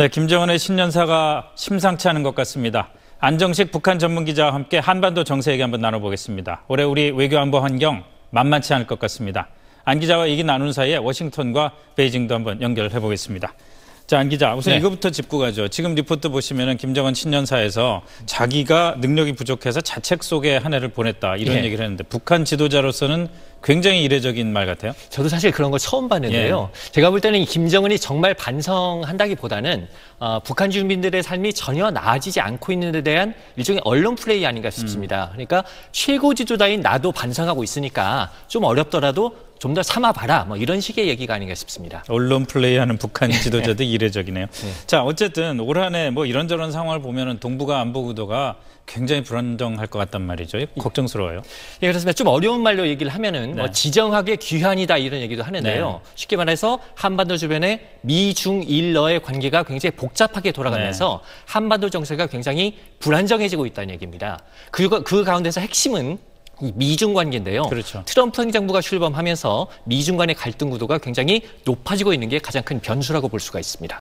네, 김정은의 신년사가 심상치 않은 것 같습니다. 안정식 북한 전문 기자와 함께 한반도 정세 얘기 한번 나눠보겠습니다. 올해 우리 외교안보 환경 만만치 않을 것 같습니다. 안 기자와 얘기 나눈 사이에 워싱턴과 베이징도 한번 연결해 보겠습니다. 자, 안 기자. 우선 네. 이거부터 짚고 가죠. 지금 리포트 보시면은 김정은 신년사에서 자기가 능력이 부족해서 자책 속에 한 해를 보냈다. 이런 네. 얘기를 했는데 북한 지도자로서는 굉장히 이례적인 말 같아요. 저도 사실 그런 걸 처음 봤는데요. 예. 제가 볼 때는 김정은이 정말 반성한다기보다는 어, 북한 주민들의 삶이 전혀 나아지지 않고 있는 데 대한 일종의 언론 플레이 아닌가 싶습니다. 음. 그러니까 최고 지도자인 나도 반성하고 있으니까 좀 어렵더라도 좀더 삼아봐라 뭐 이런 식의 얘기가 아닌가 싶습니다. 언론 플레이하는 북한 네. 지도자들 이례적이네요. 네. 자 어쨌든 올 한해뭐 이런저런 상황을 보면은 동북아 안보 구도가 굉장히 불안정할 것 같단 말이죠. 예. 걱정스러워요. 예, 그렇습니다. 좀 어려운 말로 얘기를 하면은 뭐 네. 뭐 지정학의 귀환이다 이런 얘기도 하는데요. 네. 쉽게 말해서 한반도 주변에 미중일러의 관계가 굉장히 복잡하게 돌아가면서 네. 한반도 정세가 굉장히 불안정해지고 있다는 얘기입니다. 그, 그 가운데서 핵심은 이 미중 관계인데요. 그렇죠. 트럼프 행정부가 출범하면서 미중 간의 갈등 구도가 굉장히 높아지고 있는 게 가장 큰 변수라고 볼 수가 있습니다.